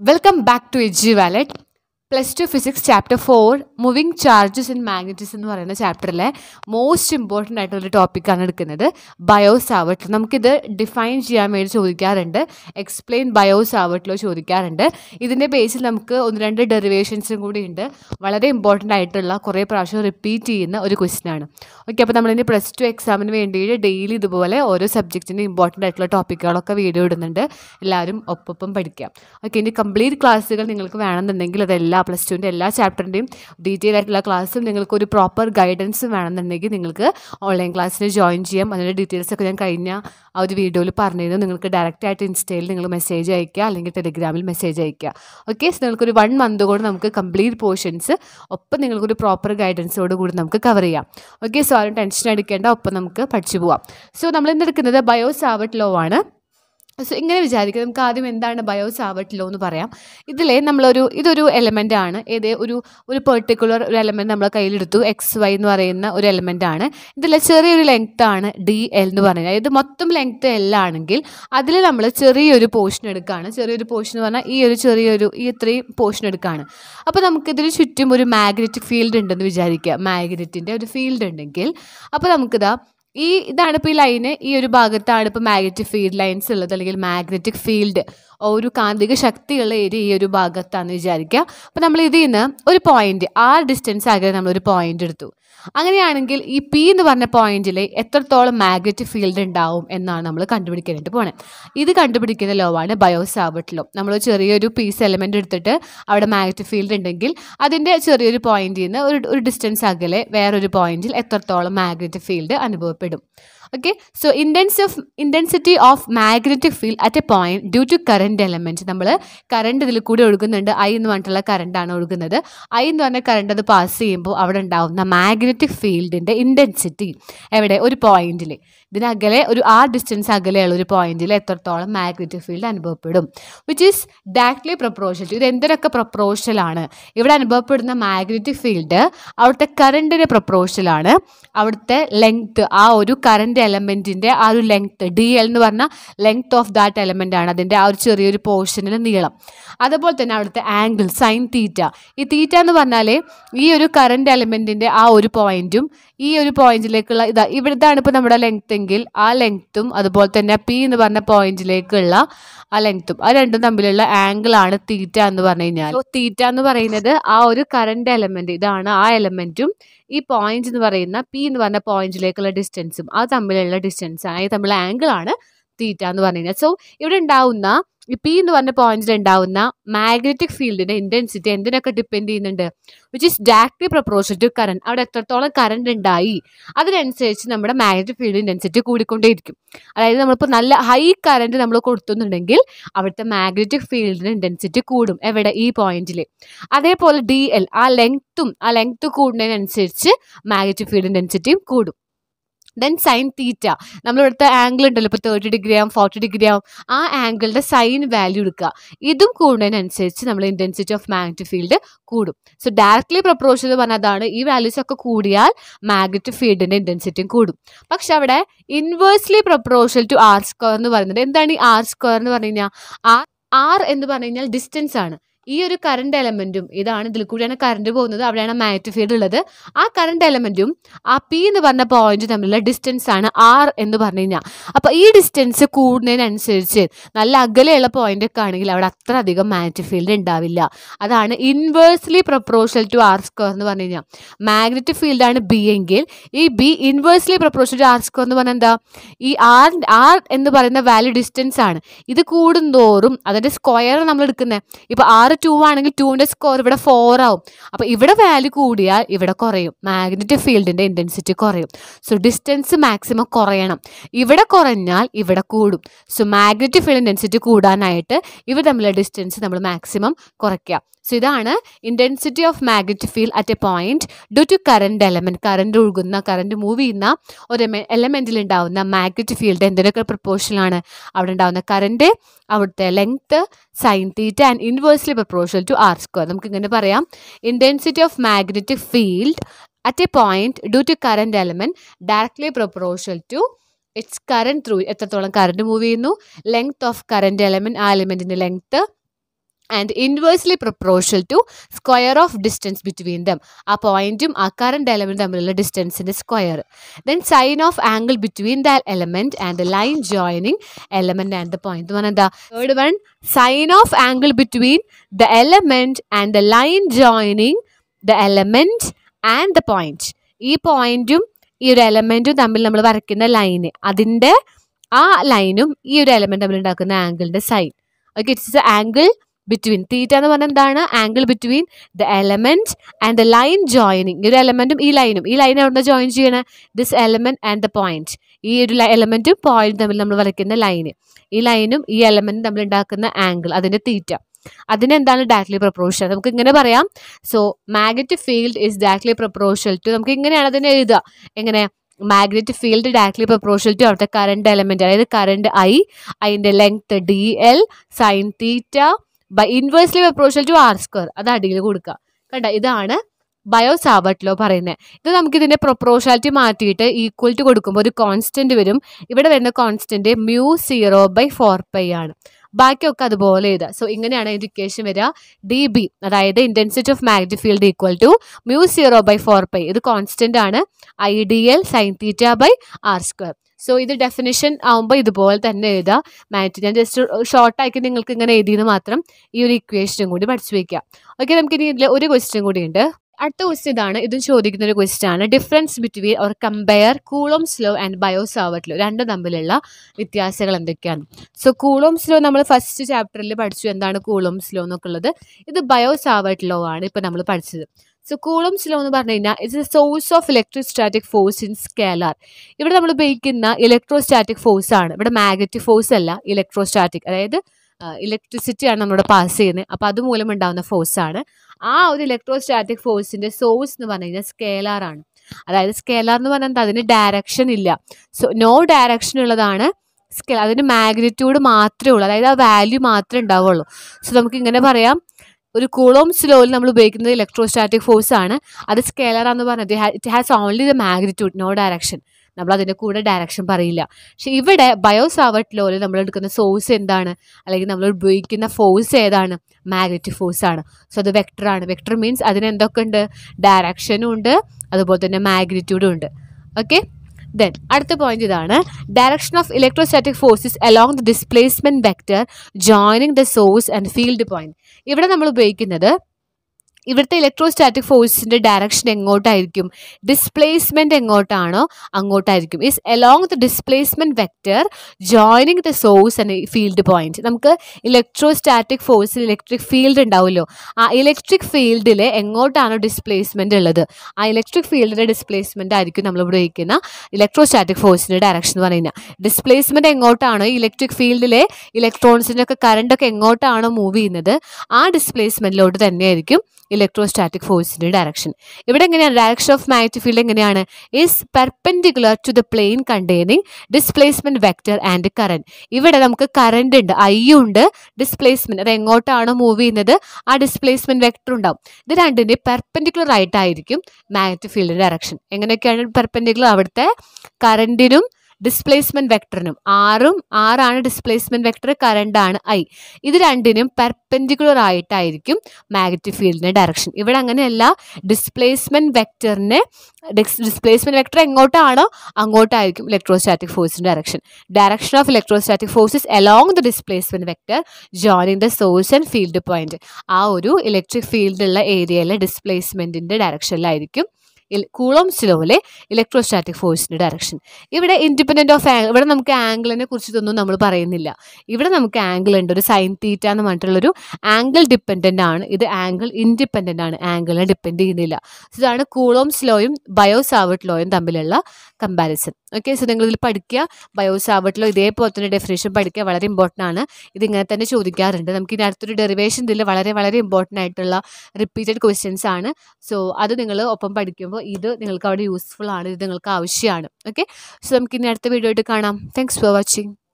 Welcome back to Edgy Wallet. Plus two physics chapter four moving charges in magnetism എന്ന് പറയുന്ന ചാപ്റ്ററിലെ most important ആയിട്ടുള്ള ടോപ്പിക്കാണ് എടുക്കുന്നത് bio Savart നമുക്കിത് ഡിഫൈൻ ചെയ്യാൻ വേണ്ടി ചോദിക്കാറുണ്ട് എക്സ്പ്ലെയിൻ ബയോ സാവർട്ടിലോ ചോദിക്കാറുണ്ട് ഇതിൻ്റെ ബേസിൽ നമുക്ക് ഒന്ന് രണ്ട് ഡെറിവേഷൻസും കൂടി ഉണ്ട് വളരെ ഇമ്പോർട്ടൻ്റ് ആയിട്ടുള്ള കുറേ പ്രാവശ്യം റിപ്പീറ്റ് ചെയ്യുന്ന ഒരു ക്വസ്റ്റ്യനാണ് ഓക്കെ അപ്പോൾ നമ്മളിൻ്റെ പ്ലസ് ടു എക്സാമിന് വേണ്ടിയിട്ട് ഡെയിലി ഇതുപോലെ ഓരോ സബ്ജക്റ്റിൻ്റെ ഇമ്പോർട്ടൻ്റ് ആയിട്ടുള്ള ടോപ്പിക്കുകളൊക്കെ വീഡിയോ ഇടുന്നുണ്ട് എല്ലാവരും ഒപ്പം പഠിക്കാം ഓക്കെ ഇനി കംപ്ലീറ്റ് ക്ലാസ്സുകൾ നിങ്ങൾക്ക് വേണമെന്നുണ്ടെങ്കിൽ അതെല്ലാം എല്ലാ പ്ലസ് ടുവിൻ്റെ എല്ലാ ചാപ്റ്ററിൻ്റെയും ഡീറ്റെയിൽ ആയിട്ടുള്ള ക്ലാസ്സും നിങ്ങൾക്കൊരു പ്രോപ്പർ ഗൈഡൻസും വേണമെന്നുണ്ടെങ്കിൽ നിങ്ങൾക്ക് ഓൺലൈൻ ക്ലാസ്സിന് ജോയിൻ ചെയ്യാം അതിൻ്റെ ഡീറ്റെയിൽസ് ഒക്കെ ഞാൻ കഴിഞ്ഞ ആ ഒരു വീഡിയോയിൽ പറഞ്ഞിരുന്നു നിങ്ങൾക്ക് ഡയറക്റ്റ് ആയിട്ട് ഇൻസ്റ്റയിൽ നിങ്ങൾ മെസ്സേജ് അയക്കുക അല്ലെങ്കിൽ ടെലിഗ്രാമിൽ മെസ്സേജ് അയക്കുക ഓക്കെ സോ നിങ്ങൾക്കൊരു വൺ മന്ത് കൊണ്ട് നമുക്ക് കംപ്ലീറ്റ് പോർഷൻസ് ഒപ്പം നിങ്ങൾക്കൊരു പ്രോപ്പർ ഗൈഡൻസോട് കൂടി നമുക്ക് കവർ ചെയ്യാം ഓക്കെ സോ ആരും ടെൻഷൻ അടിക്കേണ്ട ഒപ്പം നമുക്ക് പഠിച്ചു പോവാം സോ നമ്മൾ എന്തെടുക്കുന്നത് ബയോ സാവട്ട് ലോ ആണ് സോ ഇങ്ങനെ വിചാരിക്കുക നമുക്ക് ആദ്യം എന്താണ് ബയോസ് ആവട്ടില്ലോ എന്ന് പറയാം ഇതിലെ നമ്മളൊരു ഇതൊരു എലമെൻ്റ് ആണ് ഏത് ഒരു ഒരു പെർട്ടിക്കുലർ ഒരു എലമെൻറ്റ് നമ്മളെ കയ്യിലെടുത്തു എക്സ് വൈ എന്ന് പറയുന്ന ഒരു എലമെൻ്റ് ആണ് ഇതിലെ ചെറിയൊരു ലെങ്ത് ആണ് ഡി എൽ എന്ന് പറയുന്നത് അതായത് മൊത്തം ലെങ്ത് എൽ ആണെങ്കിൽ അതിൽ നമ്മൾ ചെറിയൊരു പോർഷൻ എടുക്കുകയാണ് ചെറിയൊരു പോർഷൻ എന്ന് പറഞ്ഞാൽ ഈ ഒരു ചെറിയൊരു ഈ ഇത്രയും പോർഷൻ എടുക്കുകയാണ് അപ്പോൾ നമുക്കിതിന് ചുറ്റും ഒരു മാഗ്നറ്റിക് ഫീൽഡ് ഉണ്ടെന്ന് വിചാരിക്കുക മാഗ്നറ്റിൻ്റെ ഒരു ഫീൽഡ് ഉണ്ടെങ്കിൽ അപ്പോൾ നമുക്കിതാ ഈ ഇതാണ് ഇപ്പോൾ ഈ ലൈന് ഈ ഒരു ഭാഗത്താണ് ഇപ്പോൾ മാഗ്നറ്റിക് ഫീൽഡ് ലൈൻസ് ഉള്ളത് അല്ലെങ്കിൽ മാഗ്നറ്റിക് ഫീൽഡ് ഒരു കാന്തിക ശക്തിയുള്ള ഏരിയ ഈ ഒരു ഭാഗത്താണെന്ന് വിചാരിക്കുക അപ്പോൾ നമ്മൾ ഇതിൽ നിന്ന് ഒരു പോയിന്റ് ആ ഡിസ്റ്റൻസ് ആകെ നമ്മൾ ഒരു പോയിന്റ് എടുത്തു അങ്ങനെയാണെങ്കിൽ ഈ പി എന്ന് പറഞ്ഞ പോയിന്റിൽ എത്രത്തോളം മാഗ്നറ്റിക് ഫീൽഡ് ഉണ്ടാവും എന്നാണ് നമ്മൾ കണ്ടുപിടിക്കാനായിട്ട് പോണത് ഇത് കണ്ടുപിടിക്കുന്ന ലോ ആണ് ബയോസാവട്ട് ലോ നമ്മൾ ചെറിയൊരു പീസ് എലമെൻ്റ് എടുത്തിട്ട് അവിടെ മാഗ്നറ്റിക് ഫീൽഡ് ഉണ്ടെങ്കിൽ അതിൻ്റെ ചെറിയൊരു പോയിന്റിൽ നിന്ന് ഒരു ഒരു ഡിസ്റ്റൻസ് അകലെ വേറൊരു പോയിന്റിൽ എത്രത്തോളം മാഗ്നറ്റിക് ഫീൽഡ് അനുഭവപ്പെടും ஏற்படும் okay so intensity of intensity of magnetic field at a point due to current element നമ്മൾ കറണ്ട് ഇതിൽ കൂടി ഒഴുകുന്നുണ്ട് ഐ എന്ന് പറഞ്ഞിട്ടുള്ള കറണ്ടാണ് ഒഴുകുന്നത് ഐ എന്ന് പറഞ്ഞ കറണ്ട് അത് പാസ് ചെയ്യുമ്പോൾ അവിടെ ഉണ്ടാവുന്ന മാഗ്നറ്റിക് ഫീൽഡിൻ്റെ ഇൻറ്റൻസിറ്റി എവിടെ ഒരു പോയിന്റിൽ ഇതിനകലെ ഒരു ആ ഡിസ്റ്റൻസ് അകലെയുള്ള ഒരു പോയിന്റിൽ എത്രത്തോളം മാഗ്നറ്റിക് ഫീൽഡ് അനുഭവപ്പെടും വിച്ച് ഈസ് ഡയറക്ട്ലി പ്രൊപ്രോഷൽ ഇത് എന്തിനൊക്കെ ആണ് ഇവിടെ അനുഭവപ്പെടുന്ന മാഗ്നറ്റിക് ഫീൽഡ് അവിടുത്തെ കറണ്ടിൻ്റെ ആണ് അവിടുത്തെ ലെങ്ത് ആ ഒരു കറണ്ട് അതിൻ്റെ എലമെൻറ്റിൻ്റെ ആ ഒരു ലെങ്ത്ത് ഡി എൽ എന്ന് പറഞ്ഞാൽ ലെങ്ത് ഓഫ് ദാറ്റ് എലമെൻ്റ് ആണ് അതിൻ്റെ ആ ഒരു ചെറിയൊരു പോർഷനിലെ നീളം അതുപോലെ തന്നെ അവിടുത്തെ ആംഗിൾ സൈൻ തീറ്റ ഈ തീറ്റ എന്ന് പറഞ്ഞാൽ ഈ ഒരു കറണ്ട് എലമെൻറ്റിൻ്റെ ആ ഒരു പോയിന്റും ഈ ഒരു പോയിന്റിലേക്കുള്ള ഇതാ ഇവിടുത്താണ് ഇപ്പോൾ നമ്മുടെ ലെങ്ത് എങ്കിൽ ആ ലെങ്ത്തും അതുപോലെ തന്നെ പി എന്ന് പറഞ്ഞ പോയിന്റിലേക്കുള്ള ആ ലെങ്ത്തും ആ രണ്ടും തമ്മിലുള്ള ആംഗിൾ ആണ് തീറ്റ എന്ന് പറഞ്ഞു കഴിഞ്ഞാൽ തീറ്റ എന്ന് പറയുന്നത് ആ ഒരു കറണ്ട് എലമെൻറ്റ് ഇതാണ് ആ എലമെൻറ്റും ഈ പോയിന്റ് എന്ന് പറയുന്ന പി എന്ന് പറഞ്ഞ പോയിന്റിലേക്കുള്ള ഡിസ്റ്റൻസും അത് തമ്മിലുള്ള ഡിസ്റ്റൻസ് ആയി തമ്മിലുള്ള ആണ് തീറ്റ എന്ന് പറഞ്ഞു കഴിഞ്ഞാൽ സോ ഇവിടെ ഉണ്ടാവുന്ന പി എന്ന് പറഞ്ഞ പോയിന്റിൽ ഉണ്ടാവുന്ന മാഗ്നറ്റിക് ഫീൽഡിന്റെ ഇന്റൻസിറ്റി എന്തിനൊക്കെ ഡിപ്പെൻഡ് ചെയ്യുന്നുണ്ട് which is directly proportion to current അവിടെ എത്രത്തോളം കറണ്ട് ഉണ്ടായി അതിനനുസരിച്ച് നമ്മുടെ മാഗ്നറ്റിക് ഫീൽഡ് ഇന്റൻസിറ്റി കൂടിക്കൊണ്ടേയിരിക്കും അതായത് നമ്മളിപ്പോൾ നല്ല ഹൈ കറണ്ട് നമ്മൾ കൊടുത്തുന്നുണ്ടെങ്കിൽ അവിടുത്തെ മാഗ്നറ്റിക് ഫീൽഡിന്റെ ഇന്റൻസിറ്റി കൂടും എവിടെ ഈ പോയിന്റിൽ അതേപോലെ ഡി എൽ ആ ലെങ്ത്തും ആ ലെങ്ത്ത് കൂടുന്നതിനനുസരിച്ച് മാഗ്നറ്റിക് ഫീൽഡ് ഇന്റൻസിറ്റിയും കൂടും ദെൻ സൈൻ തീറ്റ നമ്മളിവിടുത്തെ ആംഗിൾ ഉണ്ടല്ലോ ഇപ്പോൾ തേർട്ടി ഡിഗ്രി ആവും ഫോർട്ടി ഡിഗ്രി ആവും ആ ആംഗിളിൻ്റെ സൈൻ വാല്യൂ എടുക്കുക ഇതും കൂടുന്നതിനനുസരിച്ച് നമ്മൾ ഇൻറ്റൻസിറ്റി ഓഫ് മാഗ്നറ്റിക് ഫീൽഡ് കൂടും സോ ഡയറക്ട്ലി പ്രപ്പോർഷൻ എന്ന് പറഞ്ഞതാണ് ഈ വാല്യൂസ് ഒക്കെ കൂടിയാൽ മാഗ്നറ്റിക് ഫീൽഡിൻ്റെ ഇൻറ്റൻസിറ്റിയും കൂടും പക്ഷെ അവിടെ inversely proportion to R square എന്ന് പറയുന്നത് എന്താണ് ഈ ആർ സ്ക്വയർ എന്ന് പറഞ്ഞു കഴിഞ്ഞാൽ ആർ ആർ എന്ന് പറഞ്ഞു കഴിഞ്ഞാൽ ഡിസ്റ്റൻസ് ആണ് ഈ ഒരു കറണ്ട് എലമെന്റും ഇതാണ് ഇതിൽ കൂടിയാണ് കറണ്ട് പോകുന്നത് അവിടെയാണ് മാഗ്നറ്റിക് ഫീൽഡ് ഉള്ളത് ആ കറണ്ട് എലമെന്റും ആ പി എന്ന് പറഞ്ഞ പോയിന്റ് തമ്മിലുള്ള ഡിസ്റ്റൻസ് ആണ് ആർ എന്ന് പറഞ്ഞു കഴിഞ്ഞാൽ അപ്പോൾ ഈ ഡിസ്റ്റൻസ് കൂടുന്നതിനനുസരിച്ച് നല്ല അകലെയുള്ള പോയിന്റ് ഒക്കെ ആണെങ്കിൽ അവിടെ അത്ര അധികം മാഗ്നറ്റിക് ഫീൽഡ് ഉണ്ടാവില്ല അതാണ് inversely proportional to R square എന്ന് പറഞ്ഞു കഴിഞ്ഞാൽ മാഗ്നറ്റിക് ആണ് ബി എങ്കിൽ ഈ B inversely proportional to R square എന്ന് പറഞ്ഞാൽ എന്താ ഈ ആർ ആർ എന്ന് പറയുന്ന വാല്യൂ ഡിസ്റ്റൻസ് ആണ് ഇത് കൂടുന്തോറും അതിന്റെ സ്ക്വയർ നമ്മൾ എടുക്കുന്നത് ഇപ്പൊ ആറ് ടു ആണെങ്കിൽ ടുവിൻ്റെ സ്കോർ ഇവിടെ ഫോർ ആവും അപ്പോൾ ഇവിടെ വാല്യൂ കൂടിയാൽ ഇവിടെ കുറയും മാഗ്നറ്റിക് ഫീൽഡിൻ്റെ ഇൻറ്റൻസിറ്റി കുറയും സോ ഡിസ്റ്റൻസ് മാക്സിമം കുറയണം ഇവിടെ കുറഞ്ഞാൽ ഇവിടെ കൂടും സോ മാഗ്നറ്റിക് ഫീൽഡ് ഇൻറ്റൻസിറ്റി കൂടാനായിട്ട് ഇവ തമ്മിലുള്ള ഡിസ്റ്റൻസ് നമ്മൾ മാക്സിമം കുറയ്ക്കുക സോ ഇതാണ് intensity of magnetic field at a point due to current element current ഒഴുകുന്ന കറണ്ട് മൂവ് ചെയ്യുന്ന ഒരു എലമെൻറ്റിൽ ഉണ്ടാവുന്ന മാഗ്നറ്റിക് ഫീൽഡ് എന്തിനൊക്കെ പ്രപ്പോർഷനിലാണ് അവിടെ ഉണ്ടാവുന്ന കറണ്ട് അവിടുത്തെ length sine theta and inversely proportional to R square നമുക്ക് ഇങ്ങനെ പറയാം intensity of magnetic field at a point due to current element directly proportional to its current through എത്രത്തോളം കറണ്ട് മൂവ് ചെയ്യുന്നു length of current element ആ എലമെൻറ്റിൻ്റെ length and inversely proportional to square of distance between them ആ പോയിന്റും ആ current element തമ്മിലുള്ള ഡിസ്റ്റൻസിന്റെ square then sine of angle between the element and line joining element and the point പറഞ്ഞാൽ എന്താ third one sine of angle between the element and the line joining the element and the point ഈ പോയിന്റും ഈ ഒരു എലമെന്റും തമ്മിൽ നമ്മൾ വരയ്ക്കുന്ന line അതിന്റെ ആ ലൈനും ഈ ഒരു എലമെന്റ് തമ്മിൽ ഉണ്ടാക്കുന്ന ആംഗിളിന്റെ sine okay it's angle between theta എന്ന് പറഞ്ഞാൽ എന്താണ് angle between the element and the line joining ഈ ഒരു എലമെന്റും ഈ ലൈനും ഈ ലൈൻ എവിടെ ജോയിൻ ചെയ്യണേ this element and the point ഈ ഒരു എലമെന്റും പോയിന്റ് തമ്മിൽ നമ്മൾ വരയ്ക്കുന്ന ലൈന് ഈ ലൈനും ഈ എലമെന്റും തമ്മിൽ ഉണ്ടാക്കുന്ന ആംഗിൾ അതിന്റെ തീറ്റ അതിനെന്താണ് ഡാറ്റ്ലി പ്രപ്രോഷൽ നമുക്ക് ഇങ്ങനെ പറയാം സോ മാഗ്നറ്റിക് ഫീൽഡ് ഇസ് ഡാറ്റ്ലി പ്രപ്രോഷൽ ടു നമുക്ക് ഇങ്ങനെയാണ് അതിനെ എഴുതുക എങ്ങനെ മാഗ്നറ്റിക് ഫീൽഡ് ഡാറ്റ്ലി പ്രപ്രോഷൽ ടു അവിടുത്തെ കറണ്ട് എലമെന്റ് അതായത് കറണ്ട് ഐ അതിന്റെ length D L sine theta by inversely proportional to R square അത് അടിയിൽ കൊടുക്കുക കണ്ട ഇതാണ് ബയോ സാബർട്ട് ലോ പറയുന്നത് ഇത് നമുക്ക് ഇതിന്റെ പ്രൊപ്രോഷാലിറ്റി മാറ്റിയിട്ട് ഈക്വൽ ടു കൊടുക്കുമ്പോൾ ഒരു കോൺസ്റ്റന്റ് വരും ഇവിടെ വരുന്ന constant mu zero by four pi ആണ് ബാക്കിയൊക്കെ അതുപോലെ എഴുതുക സോ ഇങ്ങനെയാണ് എഡ്യൂക്കേഷൻ വരിക ഡി ബി അതായത് intensity of magnetic field equal to mu zero by four pi ഇത് കോൺസ്റ്റന്റ് ആണ് I D L sine theta by R square so ഇത് ഡെഫിനിഷൻ ആകുമ്പോൾ ഇതുപോലെ തന്നെ എഴുതാം മാറ്റ് ഞാൻ ജസ്റ്റ് ഷോർട്ടായിട്ട് നിങ്ങൾക്ക് ഇങ്ങനെ എഴുതിയെന്ന് മാത്രം ഈ ഒരു ഇക്വേഷനും കൂടി പഠിച്ചു വയ്ക്കാം ഓക്കെ നമുക്ക് ഇനി ഇതിൽ ഒരു ക്വസ്റ്റ്യൻ കൂടി ഉണ്ട് അടുത്ത ക്വസ്റ്റ്യൻ ഇതാണ് ഇതും ചോദിക്കുന്ന ഒരു ക്വസ്റ്റ്യൻ ആണ് difference between or compare Coulomb's law and Biot Savart law രണ്ട് തമ്മിലുള്ള വ്യത്യാസങ്ങൾ എന്തൊക്കെയാണ് സോ കൂളോംസ് ലോ നമ്മൾ ഫസ്റ്റ് ചാപ്റ്ററിൽ പഠിച്ചു എന്താണ് കൂളോംസ് സ്ലോ എന്നൊക്കെ ഉള്ളത് ഇത് ബയോസാവർട്ട് ലോ ആണ് ഇപ്പോൾ നമ്മൾ പഠിച്ചത് സോ കൂളംസ് ലോ എന്ന് പറഞ്ഞു കഴിഞ്ഞാൽ it's a source of electrostatic force in scalar ഇവിടെ നമ്മൾ ഉപയോഗിക്കുന്ന ഇലക്ട്രോസ്റ്റാറ്റിക് ഫോഴ്സ് ആണ് ഇവിടെ മാഗ്നറ്റിക് ഫോഴ്സ് അല്ല ഇലക്ട്രോസ്റ്റാറ്റിക് അതായത് ഇലക്ട്രിസിറ്റി ആണ് നമ്മുടെ പാസ് ചെയ്യുന്നത് അപ്പോൾ അതുമൂലം ഉണ്ടാകുന്ന ഫോഴ്സ് ആണ് ആ ഒരു ഇലക്ട്രോസ്റ്റാറ്റിക് ഫോഴ്സിന്റെ സോഴ്സ് എന്ന് പറഞ്ഞു കഴിഞ്ഞാൽ സ്കേലാർ ആണ് അതായത് സ്കേലാർ എന്ന് പറഞ്ഞാൽ അതിന് ഡയറക്ഷൻ ഇല്ല സോ നോ ഡയറക്ഷൻ ഉള്ളതാണ് സ്കേ അതിന് മാഗ്നിറ്റ്യൂഡ് മാത്രമേ ഉള്ളൂ അതായത് ആ വാല്യൂ മാത്രമേ ഉണ്ടാവുള്ളൂ സോ നമുക്ക് ഇങ്ങനെ പറയാം ഒരു കൂളോംസ് സ്ലോയിൽ നമ്മൾ ഉപയോഗിക്കുന്നത് ഇലക്ട്രോസ്റ്റാറ്റിക് ഫോഴ്സ് ആണ് അത് എന്ന് പറഞ്ഞത് it has only the magnitude no direction നമ്മൾ അതിൻ്റെ കൂടെ ഡയറക്ഷൻ പറയില്ല പക്ഷെ ഇവിടെ ബയോസാവർട്ട് ലോയിൽ നമ്മൾ എടുക്കുന്ന സോഴ്സ് എന്താണ് അല്ലെങ്കിൽ നമ്മൾ ഉപയോഗിക്കുന്ന ഫോഴ്സ് ഏതാണ് മാഗ്നറ്റിക് ഫോഴ്സ് ആണ് സോ അത് വെക്ടറാണ് വെക്ടർ മീൻസ് അതിന് എന്തൊക്കെ ഉണ്ട് ഡയറക്ഷനും ഉണ്ട് അതുപോലെ തന്നെ മാഗ്നിറ്റ്യൂഡും ഉണ്ട് ഓക്കെ ദെൻ അടുത്ത പോയിന്റ് ഇതാണ് direction of electrostatic forces along the displacement vector joining the source and field point ഇവിടെ നമ്മൾ ഉപയോഗിക്കുന്നത് ഇവിടുത്തെ ഇലക്ട്രോസ്റ്റാറ്റിക് ഫോഴ്സിൻ്റെ ഡയറക്ഷൻ എങ്ങോട്ടായിരിക്കും ഡിസ്പ്ലേസ്മെൻറ്റ് എങ്ങോട്ടാണോ അങ്ങോട്ടായിരിക്കും is along the displacement vector joining the source and field point നമുക്ക് ഇലക്ട്രോസ്റ്റാറ്റിക് ഫോഴ്സിൽ ഇലക്ട്രിക് ഫീൽഡ് ഉണ്ടാവുമല്ലോ ആ ഇലക്ട്രിക് ഫീൽഡിൽ എങ്ങോട്ടാണോ ഡിസ്പ്ലേസ്മെന്റ് ഉള്ളത് ആ ഇലക്ട്രിക് ഫീൽഡിൻ്റെ ഡിസ്പ്ലേസ്മെന്റ് ആയിരിക്കും നമ്മൾ ഉപയോഗിക്കുന്ന ഇലക്ട്രോസ്റ്റാറ്റിക് ഫോഴ്സിൻ്റെ ഡയറക്ഷൻ എന്ന് പറയുന്നത് ഡിസ്പ്ലേസ്മെൻറ്റ് എങ്ങോട്ടാണോ ഇലക്ട്രിക് ഫീൽഡിലെ ഇലക്ട്രോൺസിൻ്റെ ഒക്കെ കറണ്ടൊക്കെ എങ്ങോട്ടാണോ മൂവ് ചെയ്യുന്നത് ആ ഡിസ്പ്ലേസ്മെൻറ്റിലോട്ട് തന്നെയായിരിക്കും ഇലക്ട്രോസ്റ്റാറ്റിക് ഫോഴ്സിൻ്റെ ഡയറക്ഷൻ ഇവിടെ എങ്ങനെയാണ് ഡയറക്ഷൻ ഓഫ് മാഗ്നറ്റിക് ഫീൽഡ് എങ്ങനെയാണ് is perpendicular to the plane containing displacement vector and current ഇവിടെ നമുക്ക് കറൻറ്റ് ഉണ്ട് ഐ ഉണ്ട് ഡിസ്പ്ലേസ്മെന്റ് അത് എങ്ങോട്ടാണോ മൂവ് ചെയ്യുന്നത് ആ ഡിസ്പ്ലേസ്മെന്റ് വെക്ടർ ഉണ്ടാവും ഇത് രണ്ടിൻ്റെ പെർപെൻഡിക്കുലർ ആയിട്ടായിരിക്കും മാഗ്നറ്റിക് ഫീൽഡിൻ്റെ ഡയറക്ഷൻ എങ്ങനെയൊക്കെയാണ് പെർപെൻഡിക്കുലർ അവിടുത്തെ കറൻറ്റിനും ഡിസ്പ്ലേസ്മെന്റ് വെക്ടറിനും ആറും ആറാണ് ഡിസ്പ്ലേസ്മെന്റ് വെക്ടർ കറണ്ട് ആണ് ഐ ഇത് രണ്ടിനും പെർപെൻഡിക്കുലർ ആയിട്ടായിരിക്കും മാഗ്നറ്റിക് ഫീൽഡിന്റെ ഡയറക്ഷൻ ഇവിടെ അങ്ങനെയല്ല ഡിസ്പ്ലേസ്മെന്റ് വെക്ടറിനെ ഡിസ്പ്ലേസ്മെന്റ് വെക്ടർ എങ്ങോട്ടാണോ അങ്ങോട്ടായിരിക്കും ഇലക്ട്രോസ്റ്റാറ്റിക് ഫോഴ്സിന്റെ direction direction of electrostatic forces along the displacement vector joining the source and field point ആ ഒരു ഇലക്ട്രിക് ഫീൽഡുള്ള ഏരിയയിലെ ഡിസ്പ്ലേസ്മെന്റിന്റെ ഡയറക്ഷനിലായിരിക്കും കൂളംസിലോയിലെ ഇലക്ട്രോസ്റ്റാറ്റിക് ഫോഴ്സിൻ്റെ ഡയറക്ഷൻ ഇവിടെ ഇൻഡിപെൻഡൻറ്റ് ഓഫ് ഇവിടെ നമുക്ക് ആംഗിളിനെ കുറിച്ചിട്ടൊന്നും നമ്മൾ പറയുന്നില്ല ഇവിടെ നമുക്ക് ആംഗിൾ ഉണ്ട് ഒരു സൈൻ തീറ്റ എന്ന് പറഞ്ഞിട്ടുള്ളൊരു ആംഗിൾ ഡിപ്പെൻഡൻ്റ് ആണ് ഇത് ആംഗിൾ ഇൻഡിപെൻഡൻ്റ് ആണ് ആംഗിളിനെ ഡിപ്പെൻഡ് ചെയ്യുന്നില്ല സോ ഇതാണ് കൂളോംസ് ലോയും ബയോസാവട്ട് ലോയും തമ്മിലുള്ള കമ്പാരിസൺ ഓക്കെ സോ നിങ്ങൾ ഇതിൽ പഠിക്കുക ബയോസാവട്ട് ലോ ഇതേപോലെ തന്നെ ഡെഫിനേഷൻ പഠിക്കുക വളരെ ഇമ്പോർട്ടൻ്റ് ആണ് ഇതിങ്ങനെ തന്നെ ചോദിക്കാറുണ്ട് നമുക്ക് ഇനി അടുത്തൊരു ഡെറിവേഷൻ ഇതിൽ വളരെ വളരെ ഇമ്പോർട്ടൻ്റ് ആയിട്ടുള്ള റിപ്പീറ്റഡ് ക്വസ്റ്റ്യൻസ് ആണ് സോ അത് നിങ്ങൾ ഒപ്പം പഠിക്കുമ്പോൾ അപ്പോൾ ഇത് നിങ്ങൾക്ക് അവിടെ യൂസ്ഫുൾ ആണ് ഇത് നിങ്ങൾക്ക് ആവശ്യമാണ് ഓക്കെ സോ നമുക്ക് ഇനി അടുത്ത വീഡിയോ ആയിട്ട് കാണാം താങ്ക്സ് ഫോർ വാച്ചിങ്